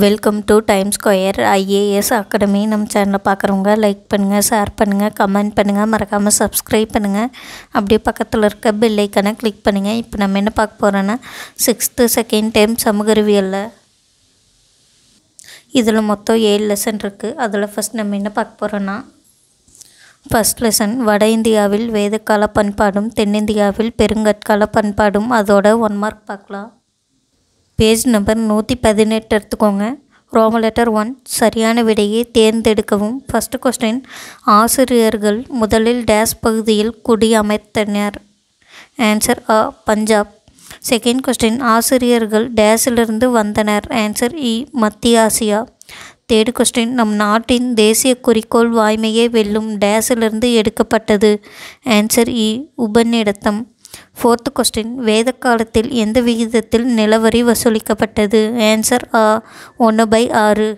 Welcome to Time Square IAS academy நம்ம சேனலை பார்க்குறவங்க லைக் பண்ணுங்கள் ஷேர் பண்ணுங்கள் கமெண்ட் பண்ணுங்கள் மறக்காமல் சப்ஸ்கிரைப் பண்ணுங்கள் அப்படியே பக்கத்தில் இருக்க பெல் கிளிக் பண்ணுங்கள் இப்போ நம்ம என்ன பார்க்க போகிறோன்னா சிக்ஸ்த்து செகண்ட் டைம் சமூகறிவியலில் இதில் மொத்தம் ஏழு லெசன் இருக்குது அதில் ஃபஸ்ட் நம்ம என்ன பார்க்க போகிறோன்னா ஃபஸ்ட் லெசன் வட இந்தியாவில் வேதக்கால பண்பாடும் தென்னிந்தியாவில் பெருங்கற்கால பண்பாடும் அதோட ஒன் மார்க் பார்க்கலாம் பேஜ் நம்பர் நூற்றி பதினெட்டு எடுத்துக்கோங்க ரோம லெட்டர் ஒன் சரியான விடையை தேர்ந்தெடுக்கவும் ஃபஸ்ட்டு கொஸ்டின் ஆசிரியர்கள் முதலில் டேஸ் பகுதியில் குடியமைத்தனர் ஆன்சர் அ பஞ்சாப் செகண்ட் கொஸ்டின் ஆசிரியர்கள் டேஸிலிருந்து வந்தனர் ஆன்சர் இ e, மத்திய ஆசியா தேர்டு கொஸ்டின் நம் நாட்டின் தேசிய குறிக்கோள் வாய்மையை வெல்லும் டேஸிலிருந்து எடுக்கப்பட்டது ஆன்சர் இ e, உபநிடத்தம் ஃபோர்த்து கொஸ்டின் வேத காலத்தில் எந்த விகிதத்தில் நிலவரி வசூலிக்கப்பட்டது ஆன்சர் ஆ ஒன்று பை ஆறு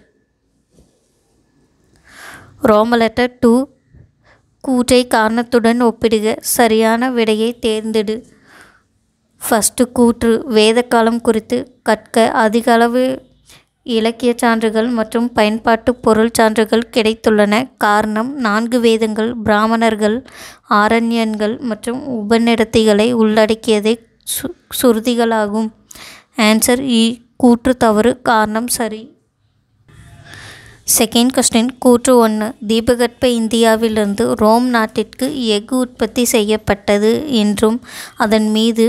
ரோமலெட்டர் டூ கூற்றை காரணத்துடன் ஒப்பிடுக சரியான விடையை தேர்ந்தெடு ஃபஸ்ட்டு கூற்று வேத காலம் குறித்து கற்க அதிக அளவு இலக்கிய சான்றுகள் மற்றும் பயன்பாட்டு பொருள் சான்றுகள் கிடைத்துள்ளன காரணம் நான்கு வேதங்கள் பிராமணர்கள் ஆரண்யன்கள் மற்றும் உபநிடத்திகளை உள்ளடக்கியதே சு சுருதிகளாகும் ஆன்சர் இ கூற்று தவறு காரணம் சரி செகண்ட் கொஸ்டின் கூற்று ஒன்று தீபகற்ப இந்தியாவிலிருந்து ரோம் நாட்டிற்கு எஃகு உற்பத்தி செய்யப்பட்டது என்றும் அதன் மீது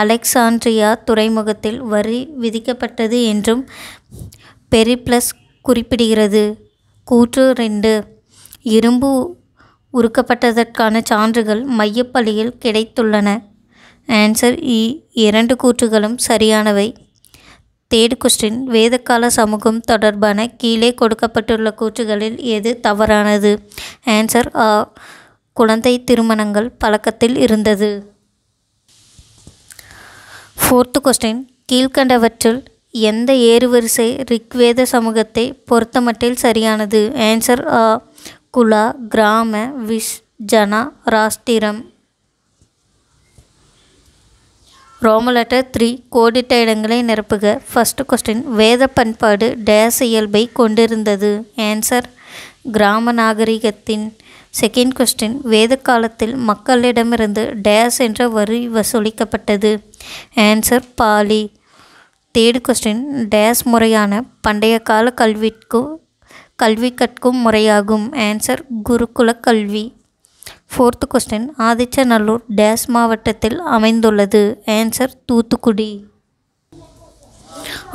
அலெக்சாண்ட்ரியா துறைமுகத்தில் வரி விதிக்கப்பட்டது என்றும் பெரிப்ளஸ் குறிப்பிடுகிறது கூற்று ரெண்டு இரும்பு உருக்கப்பட்டதற்கான சான்றுகள் மையப்பள்ளியில் கிடைத்துள்ளன ஆன்சர் இ e. இரண்டு கூற்றுகளும் சரியானவை தேர்ட் கொஸ்டின் வேதக்கால சமூகம் தொடர்பான கீழே கொடுக்கப்பட்டுள்ள கூற்றுகளில் எது தவறானது ஆன்சர் ஆ குழந்தை திருமணங்கள் பழக்கத்தில் இருந்தது ஃபோர்த்து கொஸ்டின் கீழ்கண்டவற்றில் எந்த ஏறுவரிசை ரிக்வேத சமூகத்தை பொறுத்தமட்டில் சரியானது ஆன்சர் ஆ குலா கிராம விஷ் ஜனா ராஷ்டிரம் ரோமலெட்டர் த்ரீ கோடிட்ட இடங்களை நிரப்புக ஃபஸ்ட்டு கொஸ்டின் வேத பண்பாடு டேஸ் இயல்பை கொண்டிருந்தது ஆன்சர் கிராம நாகரிகத்தின் செகண்ட் கொஸ்டின் வேத காலத்தில் மக்களிடமிருந்து டேஸ் என்ற வரி வசூலிக்கப்பட்டது ஆன்சர் பாலி தேர்டு கொஸ்டின் டேஸ் முறையான பண்டைய கால கல்விக்கு கல்வி கற்கும் முறையாகும் ஆன்சர் குருகுல கல்வி ஃபோர்த்து கொஸ்டின் ஆதிச்சநல்லூர் டேஸ் மாவட்டத்தில் அமைந்துள்ளது ஆன்சர் தூத்துக்குடி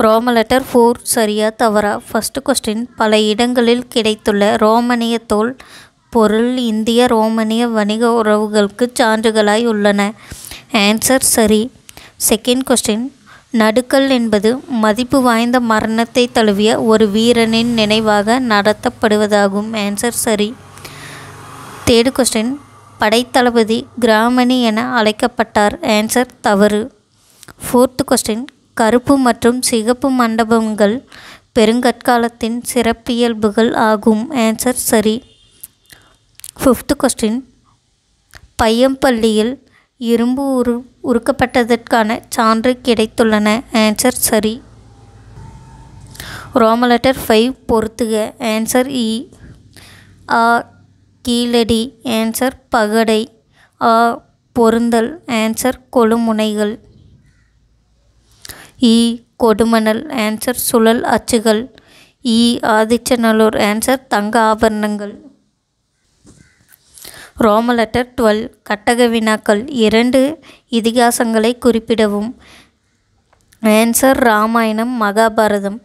ரோம லெட்டர் ஃபோர் சரியா தவறா ஃபஸ்ட்டு கொஸ்டின் பல இடங்களில் கிடைத்துள்ள ரோமனிய தோல் பொருள் இந்திய ரோமனிய வணிக உறவுகளுக்கு சான்றுகளாய் உள்ளன ஆன்சர் சரி செகண்ட் கொஸ்டின் நடுக்கல் என்பது மதிப்பு வாய்ந்த மரணத்தை தழுவிய ஒரு வீரனின் நினைவாக நடத்தப்படுவதாகும் ஆன்சர் சரி தேர்டு கொஸ்டின் படைத்தளபதி கிராமணி என அழைக்கப்பட்டார் ஆன்சர் தவறு ஃபோர்த்து கொஸ்டின் கருப்பு மற்றும் சிகப்பு மண்டபங்கள் பெருங்கற்காலத்தின் சிறப்பியல்புகள் ஆகும் ஆன்சர் சரி ஃபிஃப்த் கொஸ்டின் பையம்பள்ளியில் இரும்பு உரு உருக்கப்பட்டதற்கான சான்று கிடைத்துள்ளன ஆன்சர் சரி ரோமலெட்டர் ஃபைவ் பொறுத்துக ஆன்சர் இ ஆ கீழடி ஆன்சர் பகடை ஆ பொருந்தல் ஆன்சர் கொழுமுனைகள் இ கொடுமணல் ஆன்சர் சுழல் அச்சுகள் இ ஆதிச்சநல்லூர் ஆன்சர் தங்க ஆபரணங்கள் ரோம லெட்டர் டுவெல் கட்டக வினாக்கள் இரண்டு இதிகாசங்களை குறிப்பிடவும் ஆன்சர் ராமாயணம் மகாபாரதம்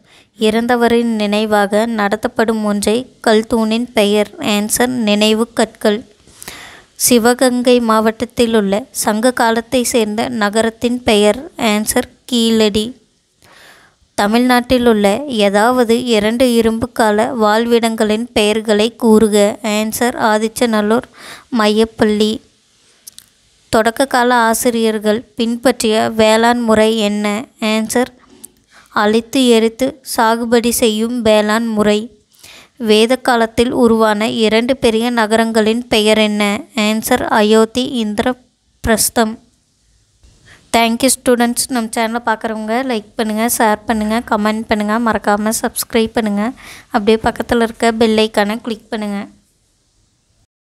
இறந்தவரின் நினைவாக நடத்தப்படும் ஒன்றை கல்தூனின் பெயர் ஆன்சர் நினைவு கற்கள் சிவகங்கை மாவட்டத்தில் உள்ள சங்க காலத்தை சேர்ந்த நகரத்தின் பெயர் ஆன்சர் கீழடி தமிழ்நாட்டில் உள்ள ஏதாவது இரண்டு இரும்பு கால வாழ்விடங்களின் பெயர்களை கூறுக ஆன்சர் ஆதிச்சநல்லூர் மையப்பள்ளி தொடக்க கால ஆசிரியர்கள் பின்பற்றிய வேளாண் முறை என்ன ஆன்சர் அழித்து எரித்து சாகுபடி செய்யும் வேளாண் முறை வேத காலத்தில் உருவான இரண்டு பெரிய நகரங்களின் பெயர் என்ன answer Ayodhya Indraprastha thank you students நம்ம சேனலை பார்க்குறவங்க லைக் பண்ணுங்கள் ஷேர் பண்ணுங்கள் கமெண்ட் பண்ணுங்கள் மறக்காமல் சப்ஸ்கிரைப் பண்ணுங்கள் அப்படியே பக்கத்தில் இருக்க பெல்லைக்கான கிளிக் பண்ணுங்கள்